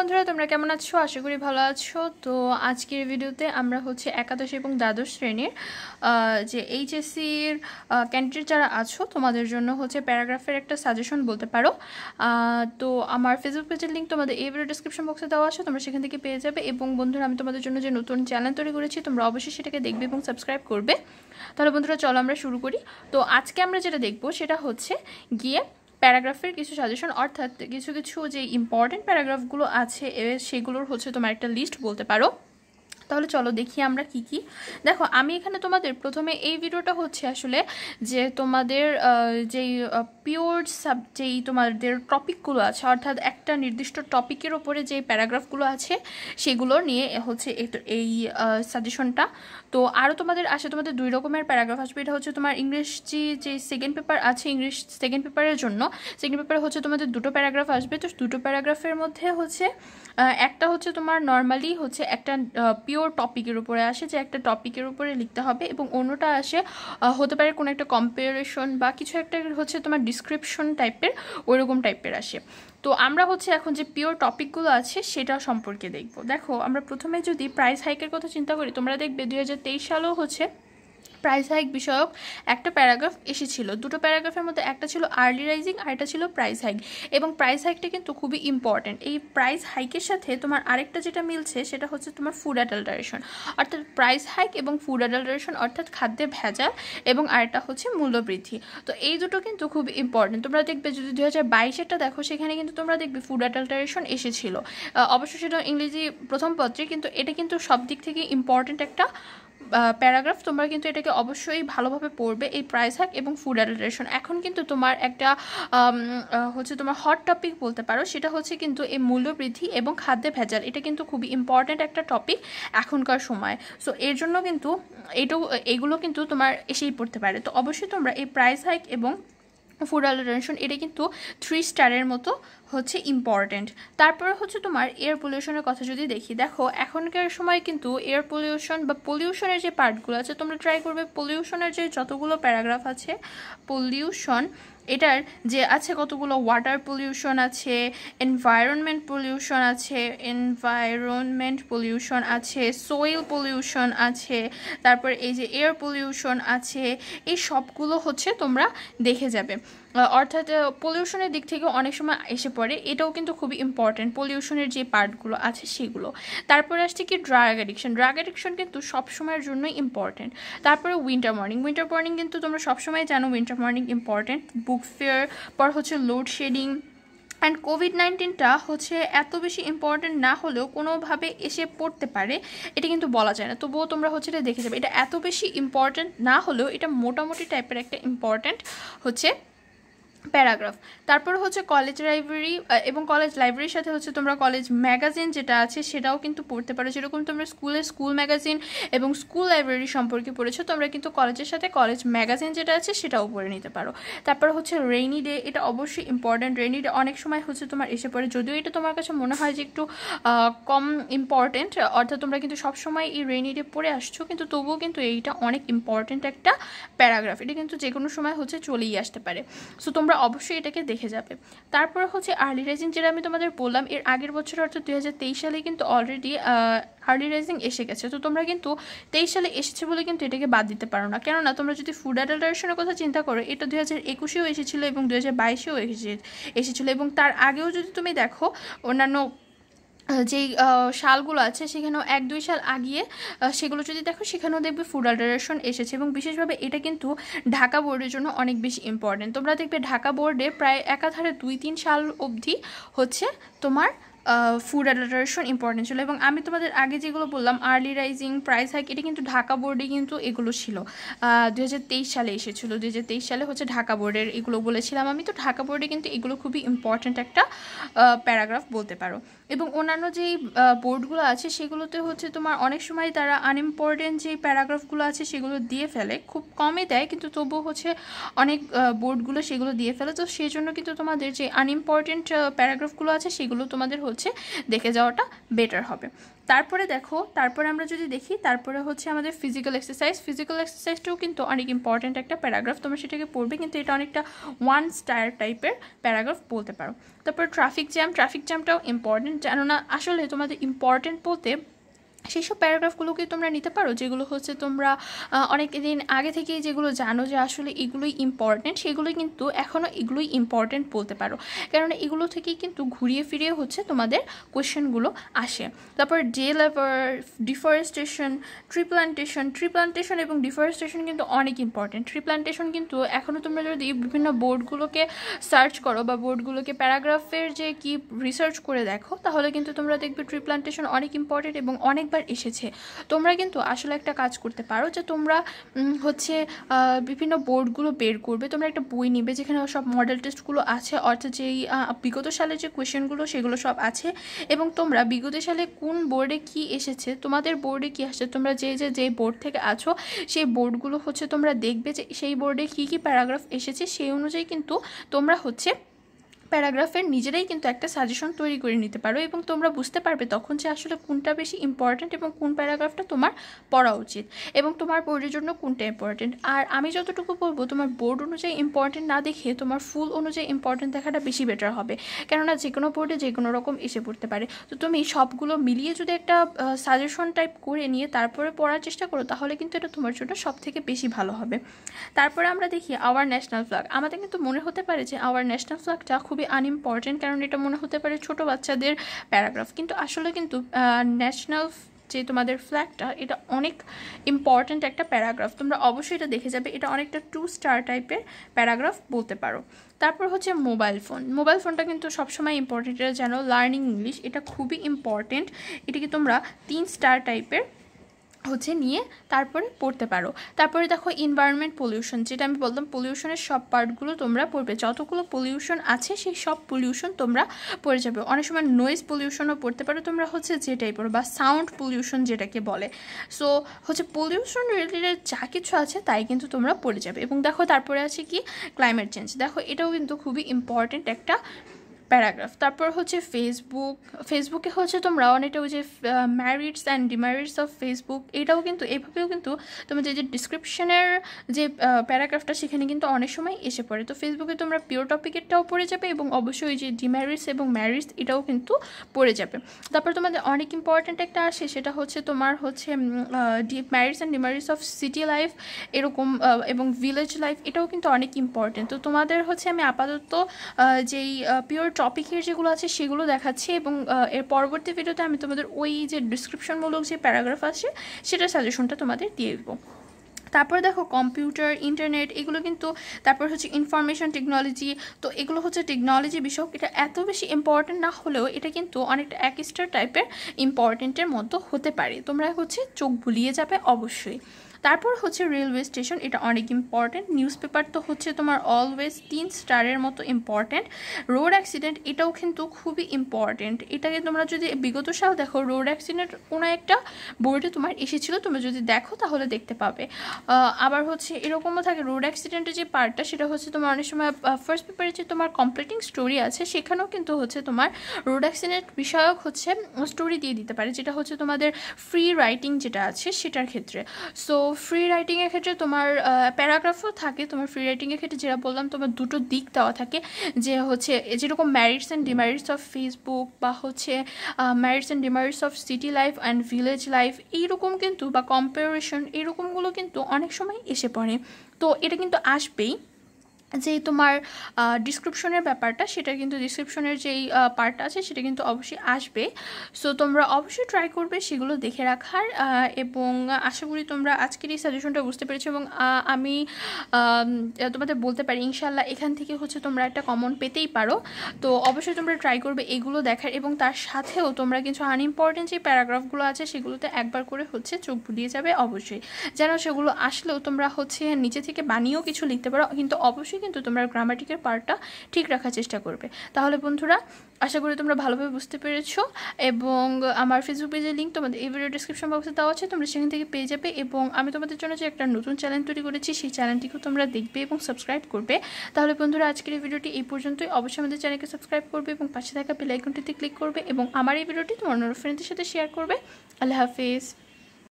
বন্ধুরা তোমরা কেমন আছো আশা করি ভালো আছো তো আজকের ভিডিওতে আমরা হচ্ছে একাদশ এবং দ্বাদশ শ্রেণীর যে এইচএসসির ক্যান্ডিডেট যারা আছো তোমাদের জন্য হচ্ছে প্যারাগ্রাফের একটা সাজেশন বলতে পারো তো আমার ফেসবুক পেজের লিঙ্ক তোমাদের এই ভিডিও ডিসক্রিপশন বক্সে দেওয়া আছে তোমরা সেখান থেকে পেয়ে যাবে এবং বন্ধুরা আমি তোমাদের জন্য যে নতুন চ্যানেল তৈরি করেছি তোমরা অবশ্যই সেটাকে দেখবে এবং সাবস্ক্রাইব করবে তাহলে বন্ধুরা চলো আমরা শুরু করি তো আজকে আমরা যেটা দেখবো সেটা হচ্ছে গিয়ে প্যারাগ্রাফের কিছু সাজেশন অর্থাৎ কিছু কিছু যে ইম্পর্টেন্ট প্যারাগ্রাফগুলো আছে সেগুলোর হচ্ছে তোমার একটা লিস্ট বলতে পারো তাহলে চলো দেখি আমরা কি কি দেখো আমি এখানে তোমাদের প্রথমে এই ভিডিওটা হচ্ছে আসলে যে তোমাদের যেই পিওর সাব যেই তোমাদের টপিকগুলো আছে অর্থাৎ একটা নির্দিষ্ট টপিকের ওপরে যে প্যারাগ্রাফগুলো আছে সেগুলো নিয়ে হচ্ছে এই সাজেশনটা তো আরও তোমাদের আসে তোমাদের দুই রকমের প্যারাগ্রাফ আসবে এটা হচ্ছে তোমার ইংলিশ যে সেকেন্ড পেপার আছে ইংলিশ সেকেন্ড পেপারের জন্য সেকেন্ড পেপারে হচ্ছে তোমাদের দুটো প্যারাগ্রাফ আসবে তো দুটো প্যারাগ্রাফের মধ্যে হচ্ছে একটা হচ্ছে তোমার নর্মালি হচ্ছে একটা পিওর পিওর টপিকের উপরে আসে যে একটা টপিকের উপরে লিখতে হবে এবং অন্যটা আসে হতে পারে কোনো একটা কম্পারেশন বা কিছু একটা হচ্ছে তোমার ডিসক্রিপশন টাইপের ওইরকম টাইপের আসে তো আমরা হচ্ছে এখন যে পিওর টপিকগুলো আছে সেটা সম্পর্কে দেখব দেখো আমরা প্রথমে যদি প্রাইস হাইকের কথা চিন্তা করি তোমরা দেখবে দুই সালেও হচ্ছে প্রাইস হাইক বিষয়ক একটা প্যারাগ্রাফ এসেছিল দুটো প্যারাগ্রাফের মধ্যে একটা ছিল আর্লি রাইজিং আর একটা ছিল প্রাইস হাইক এবং প্রাইস হাইকটা কিন্তু খুবই ইম্পর্টেন্ট এই প্রাইস হাইকের সাথে তোমার আরেকটা যেটা মিলছে সেটা হচ্ছে তোমার ফুড অ্যাডাল্টারেশন অর্থাৎ প্রাইস হাইক এবং ফুড অ্যাডাল্টারেশন অর্থাৎ খাদ্যে ভেজাল এবং আরেকটা হচ্ছে মূল্যবৃদ্ধি তো এই দুটো কিন্তু খুব ইম্পর্টেন্ট তোমরা দেখবে যদি দু হাজার বাইশেরটা দেখো সেখানে কিন্তু তোমরা দেখবে ফুড অ্যাডাল্টারেশন এসেছিল অবশ্য সেটা ইংরেজি প্রথম পত্রে কিন্তু এটা কিন্তু সব দিক থেকে ইম্পর্টেন্ট একটা প্যারাগ্রাফ তোমরা কিন্তু এটাকে অবশ্যই ভালোভাবে পড়বে এই প্রাইস হ্যাক এবং ফুড অ্যাডাল্ট্রেশন এখন কিন্তু তোমার একটা হচ্ছে তোমার হট টপিক বলতে পারো সেটা হচ্ছে কিন্তু এই মূল্যবৃদ্ধি এবং খাদ্যে ভেজাল এটা কিন্তু খুবই ইম্পর্ট্যান্ট একটা টপিক এখনকার সময় সো এর জন্য কিন্তু এটাও এগুলো কিন্তু তোমার এসেই পড়তে পারে তো অবশ্যই তোমরা এই প্রাইস হাইক এবং ফুড অ্যালোডারেশন এটা কিন্তু থ্রি স্টারের মতো হচ্ছে ইম্পর্ট্যান্ট তারপরে হচ্ছে তোমার এয়ার পলিউশনের কথা যদি দেখি দেখো এখনকার সময় কিন্তু এয়ার পলিউশন বা পলিউশনের যে পার্টগুলো আছে তোমরা ট্রাই করবে পলিউশনের যে যতগুলো প্যারাগ্রাফ আছে পলিউশন এটার যে আছে কতগুলো ওয়াটার পলিউশন আছে এনভায়রনমেন্ট পলিউশন আছে এনভায়রনমেন্ট পলিউশন আছে সোয়েল পলিউশন আছে তারপর এই যে এয়ার পলিউশন আছে এই সবগুলো হচ্ছে তোমরা দেখে যাবে অর্থাৎ পলিউশনের দিক থেকে অনেক সময় এসে পড়ে এটাও কিন্তু খুবই ইম্পর্ট্যান্ট পলিউশনের যে পার্টগুলো আছে সেগুলো তারপরে আসছে কি ড্রাগ অ্যাডিকশন ড্রাগ অ্যাডিকশন কিন্তু সবসময়ের জন্যই ইম্পর্টেন্ট তারপরে উইন্টার মর্নিং উইন্টার মর্নিং কিন্তু তোমরা সবসময় জানো winter morning important book fair পর হচ্ছে লোডশেডিং অ্যান্ড কোভিড নাইন্টিনটা হচ্ছে এত বেশি ইম্পর্টেন্ট না হলেও কোনোভাবে এসে পড়তে পারে এটা কিন্তু বলা যায় না তবুও তোমরা হচ্ছে এটা দেখে যাবে এটা এত বেশি ইম্পর্টেন্ট না হলেও এটা মোটামুটি টাইপের একটা ইম্পর্টেন্ট হচ্ছে প্যারাগ্রাফ তারপর হচ্ছে কলেজ লাইব্রেরি এবং কলেজ লাইব্রেরির সাথে হচ্ছে তোমরা কলেজ ম্যাগাজিন যেটা আছে সেটাও কিন্তু পড়তে পারো যেরকম তোমরা স্কুলে স্কুল ম্যাগাজিন এবং স্কুল লাইব্রেরি সম্পর্কে পড়েছো তোমরা কিন্তু কলেজের সাথে কলেজ ম্যাগাজিন যেটা আছে সেটাও পড়ে নিতে পারো তারপর হচ্ছে রেইনি ডে এটা অবশ্যই ইম্পর্ট্যান্ট রেইনি ডে অনেক সময় হচ্ছে তোমার এসে পড়ে যদিও এটা তোমার কাছে মনে হয় যে একটু কম ইম্পর্ট্যান্ট অর্থাৎ তোমরা কিন্তু সবসময় এই রেইনি ডে পড়ে আসছো কিন্তু তবুও কিন্তু এইটা অনেক ইম্পর্ট্যান্ট একটা প্যারাগ্রাফ এটা কিন্তু যে কোনো সময় হচ্ছে চলেই আসতে পারে সো তোমরা তোমরা অবশ্যই এটাকে দেখে যাবে তারপরে হচ্ছে আর্লি রাইজিং যেটা আমি তোমাদের বললাম এর আগের বছর অর্থাৎ দুই সালে কিন্তু অলরেডি আর্লি রাইজিং এসে গেছে তো তোমরা কিন্তু তেইশ সালে এসেছে বলে কিন্তু এটাকে বাদ দিতে পারো না কেননা তোমরা যদি ফুড অ্যাডাল্টারেশনের কথা চিন্তা করো এটা দু হাজার একুশেও এসেছিলো এবং দু হাজার বাইশেও এসেছিলো এবং তার আগেও যদি তুমি দেখো অন্যান্য যেই শালগুলো আছে সেখানেও এক দুই সাল আগিয়ে সেগুলো যদি দেখো সেখানেও দেখবে ফুড অল্টারেশন এসেছে এবং বিশেষভাবে এটা কিন্তু ঢাকা বোর্ডের জন্য অনেক বেশি ইম্পর্টেন্ট তোমরা দেখবে ঢাকা বোর্ডে প্রায় একাধারে দুই তিন সাল অবধি হচ্ছে তোমার ফুড অ্যাডাল্টারেশন ইম্পর্টেন্ট ছিল এবং আমি তোমাদের আগে যেগুলো বললাম আর্লি রাইজিং প্রাইস হাইক এটা কিন্তু ঢাকা বোর্ডে কিন্তু এগুলো ছিল দু সালে এসেছিলো দু সালে হচ্ছে ঢাকা বোর্ডের এগুলো বলেছিলাম আমি তো ঢাকা বোর্ডে কিন্তু এগুলো খুবই ইম্পর্ট্যান্ট একটা প্যারাগ্রাফ বলতে পারো এবং অন্যান্য যেই বোর্ডগুলো আছে সেগুলোতে হচ্ছে তোমার অনেক সময় তারা আনইম্পর্টেন্ট যেই প্যারাগ্রাফগুলো আছে সেগুলো দিয়ে ফেলে খুব কমই দেয় কিন্তু তবুও হচ্ছে অনেক বোর্ডগুলো সেগুলো দিয়ে ফেলে তো সেই জন্য কিন্তু তোমাদের যে আনইম্পর্টেন্ট প্যারাগ্রাফগুলো আছে সেগুলো তোমাদের হচ্ছে দেখে যাওয়াটা বেটার হবে তারপরে দেখো তারপরে আমরা যদি দেখি তারপরে হচ্ছে আমাদের ফিজিক্যাল এক্সারসাইজ ফিজিক্যাল এক্সারসাইজটাও কিন্তু অনেক ইম্পর্ট্যান্ট একটা প্যারাগ্রাফ তোমরা সেটাকে পড়বে কিন্তু এটা অনেকটা ওয়ান স্টার টাইপের প্যারাগ্রাফ বলতে পারো তারপর ট্রাফিক জ্যাম ট্রাফিক জ্যামটাও ইম্পর্ট্যান্ট কেননা আসলে তোমাদের ইম্পর্ট্যান্ট বলতে সেই সব প্যারাগ্রাফগুলোকে তোমরা নিতে পারো যেগুলো হচ্ছে তোমরা অনেক দিন আগে থেকে যেগুলো জানো যে আসলে এগুলোই ইম্পর্টেন্ট সেগুলোই কিন্তু এখনও এগুলোই ইম্পর্টেন্ট বলতে পারো কেননা এগুলো থেকেই কিন্তু ঘুরিয়ে ফিরিয়ে হচ্ছে তোমাদের কোয়েশ্চেনগুলো আসে তারপর ডে লেভার deforestation tree plantation tree plantation এবং ডিফরেস্টেশন কিন্তু অনেক ইম্পর্টেন্ট ট্রি প্লান্টেশন কিন্তু এখনও তোমরা যদি বিভিন্ন বোর্ডগুলোকে সার্চ করো বা বোর্ডগুলোকে প্যারাগ্রাফের যে কি রিসার্চ করে দেখো তাহলে কিন্তু তোমরা দেখবে ট্রি প্লান্টেশন অনেক ইম্পর্টেন্ট এবং অনেক অনেকবার এসেছে তোমরা কিন্তু আসলে একটা কাজ করতে পারো যে তোমরা হচ্ছে বিভিন্ন বোর্ডগুলো বের করবে তোমরা একটা বই নেবে যেখানে সব মডেল টেস্টগুলো আছে অর্থাৎ যেই বিগত সালে যে কোয়েশনগুলো সেগুলো সব আছে এবং তোমরা বিগত সালে কোন বোর্ডে কি এসেছে তোমাদের বোর্ডে কি আসছে তোমরা যে যে যে বোর্ড থেকে আছো সেই বোর্ডগুলো হচ্ছে তোমরা দেখবে যে সেই বোর্ডে কি কি প্যারাগ্রাফ এসেছে সেই অনুযায়ী কিন্তু তোমরা হচ্ছে প্যারাগ্রাফের নিজেরাই কিন্তু একটা সাজেশন তৈরি করে নিতে পারো এবং তোমরা বুঝতে পারবে তখন যে আসলে কোনটা বেশি ইম্পর্ট্যান্ট এবং কোন প্যারাগ্রাফটা তোমার পড়া উচিত এবং তোমার বোর্ডের জন্য কোনটা ইম্পর্ট্যান্ট আর আমি যতটুকু বলবো তোমার বোর্ড অনুযায়ী ইম্পর্ট্যান্ট না দেখে তোমার ফুল অনুযায়ী ইম্পর্ট্যান্ট দেখাটা বেশি বেটার হবে কেননা যে কোনো বোর্ডে যে কোনো রকম এসে পড়তে পারে তো তুমি সবগুলো মিলিয়ে যদি একটা সাজেশন টাইপ করে নিয়ে তারপরে পড়ার চেষ্টা করো তাহলে কিন্তু এটা তোমার জন্য সব থেকে বেশি ভালো হবে তারপরে আমরা দেখি আওয়ার ন্যাশনাল ফ্ল্যাগ আমাদের কিন্তু মনে হতে পারে যে আওয়ার ন্যাশনাল ফ্ল্যাগটা খুব খুবই আনইম্পর্টেন্ট কারণ এটা মনে হতে পারে ছোট বাচ্চাদের প্যারাগ্রাফ কিন্তু আসলে কিন্তু ন্যাশনাল যে তোমাদের ফ্ল্যাগটা এটা অনেক ইম্পর্ট্যান্ট একটা প্যারাগ্রাফ তোমরা অবশ্যই এটা দেখে যাবে এটা অনেকটা টু স্টার টাইপের প্যারাগ্রাফ বলতে পারো তারপর হচ্ছে মোবাইল ফোন মোবাইল ফোনটা কিন্তু সবসময় ইম্পর্টেন্ট এটা যেন লার্নিং ইংলিশ এটা খুবই ইম্পর্টেন্ট এটাকে তোমরা তিন স্টার টাইপের হচ্ছে নিয়ে তারপরে পড়তে পারো তারপরে দেখো এনভায়রনমেন্ট পলিউশন যেটা আমি বললাম পলিউশনের সব পার্টগুলো তোমরা পড়বে যতগুলো পলিউশন আছে সেই সব পলিউশন তোমরা পড়ে যাবে অনেক সময় নয়েজ পলিউশনও পড়তে পারো তোমরা হচ্ছে যেটাই পড়ো বা সাউন্ড পলিউশন যেটাকে বলে সো হচ্ছে পলিউশন রিলেটেড যা কিছু আছে তাই কিন্তু তোমরা পড়ে যাবে এবং দেখো তারপরে আছে কি ক্লাইমেট চেঞ্জ দেখো এটাও কিন্তু খুবই ইম্পর্ট্যান্ট একটা প্যারাগ্রাফ তারপর হচ্ছে ফেসবুক ফেসবুকে হচ্ছে তোমরা অনেকটা ওই যে merits and demerits of Facebook এটাও কিন্তু এভাবেও কিন্তু তোমাদের যে ডিসক্রিপশনের যে প্যারাগ্রাফটা সেখানে কিন্তু অনেক সময় এসে পড়ে তো ফেসবুকে তোমরা পিওর টপিকেরটাও পড়ে যাবে এবং অবশ্যই যে ডিম্যারিডস এবং ম্যারিডস এটাও কিন্তু পড়ে যাবে তারপর তোমাদের অনেক ইম্পর্ট্যান্ট একটা আসে সেটা হচ্ছে তোমার হচ্ছে merits and demerits of city life এরকম এবং ভিলেজ লাইফ এটাও কিন্তু অনেক ইম্পর্ট্যান্ট তো তোমাদের হচ্ছে আমি আপাতত যেই পিওর টপিকের যেগুলো আছে সেগুলো দেখাচ্ছি এবং এর পরবর্তী ভিডিওতে আমি তোমাদের ওই যে ডিসক্রিপশনমূলক যে প্যারাগ্রাফ আছে সেটার সাজেশনটা তোমাদের দিয়ে দেবো তারপর দেখো কম্পিউটার ইন্টারনেট এগুলো কিন্তু তারপর হচ্ছে ইনফরমেশন টেকনোলজি তো এগুলো হচ্ছে টেকনোলজি বিষয়ক এটা এত বেশি ইম্পর্টেন্ট না হলেও এটা কিন্তু অনেকটা এক্সট্রা টাইপের ইম্পর্টেন্টের মতো হতে পারে তোমরা হচ্ছে চোখ বুলিয়ে যাবে অবশ্যই তারপর হচ্ছে রেলওয়ে স্টেশন এটা অনেক ইম্পর্টেন্ট নিউজ পেপার তো হচ্ছে তোমার অলওয়েজ তিন স্টারের মতো ইম্পর্টেন্ট রোড অ্যাক্সিডেন্ট এটাও কিন্তু খুবই ইম্পর্টেন্ট এটাকে তোমরা যদি বিগত সাল দেখো রোড অ্যাক্সিডেন্ট কোনো একটা বোর্ডে তোমার এসেছিলো তুমি যদি দেখো তাহলে দেখতে পাবে আবার হচ্ছে এরকমও থাকে রোড অ্যাক্সিডেন্টের যে পার্টটা সেটা হচ্ছে তোমার অনেক সময় ফার্স্ট পেপারে যে তোমার কমপ্লিটিং স্টোরি আছে সেখানেও কিন্তু হচ্ছে তোমার রোড অ্যাক্সিডেন্ট বিষয়ক হচ্ছে স্টোরি দিয়ে দিতে পারে যেটা হচ্ছে তোমাদের ফ্রি রাইটিং যেটা আছে সেটার ক্ষেত্রে সো ফ্রি রাইটিংয়ের ক্ষেত্রে তোমার প্যারাগ্রাফও থাকে তোমার ফ্রি রাইটিংয়ের ক্ষেত্রে যেটা বললাম তোমার দুটো দিক দেওয়া থাকে যে হচ্ছে যেরকম merits and demerits of Facebook বা হচ্ছে merits and demerits of city life and village life এইরকম কিন্তু বা কম্পারিশন এইরকমগুলো কিন্তু অনেক সময় এসে পড়ে তো এটা কিন্তু আসবেই যে তোমার ডিসক্রিপশনের ব্যাপারটা সেটা কিন্তু ডিসক্রিপশনের যেই পার্টটা আছে সেটা কিন্তু অবশ্যই আসবে সো তোমরা অবশ্যই ট্রাই করবে সেগুলো দেখে রাখার এবং আশা করি তোমরা আজকের এই সাজেশনটা বুঝতে পেরেছো এবং আমি তোমাদের বলতে পারি ইনশাল্লাহ এখান থেকে হচ্ছে তোমরা একটা কমন পেতেই পারো তো অবশ্যই তোমরা ট্রাই করবে এগুলো দেখার এবং তার সাথেও তোমরা কিছু আনইম্পর্টেন্ট যে প্যারাগ্রাফগুলো আছে সেগুলোতে একবার করে হচ্ছে চোখ বুলিয়ে যাবে অবশ্যই যেন সেগুলো আসলেও তোমরা হচ্ছে নিচে থেকে বানিয়েও কিছু লিখতে পারো কিন্তু অবশ্যই কিন্তু তোমরা গ্রামাটিকের পার্টটা ঠিক রাখার চেষ্টা করবে তাহলে বন্ধুরা আশা করি তোমরা ভালোভাবে বুঝতে পেরেছো এবং আমার ফেসবুক পেজের লিঙ্ক তোমাদের এই ভিডিও ডিসক্রিপশন বক্সে দেওয়া আছে তোমরা সেখান থেকে পেয়ে যাবে এবং আমি তোমাদের জন্য যে একটা নতুন চ্যানেল তৈরি করেছি সেই চ্যানেলটিকেও তোমরা দেখবে এবং সাবস্ক্রাইব করবে তাহলে বন্ধুরা আজকের এই ভিডিওটি এই পর্যন্তই অবশ্যই আমাদের চ্যানেলকে সাবস্ক্রাইব করবে এবং পাশে থাকা বেলাইকনটিতে ক্লিক করবে এবং আমার এই ভিডিওটি তোমার অন্য ফ্রেন্ডদের সাথে শেয়ার করবে আল্লাহ হাফিজ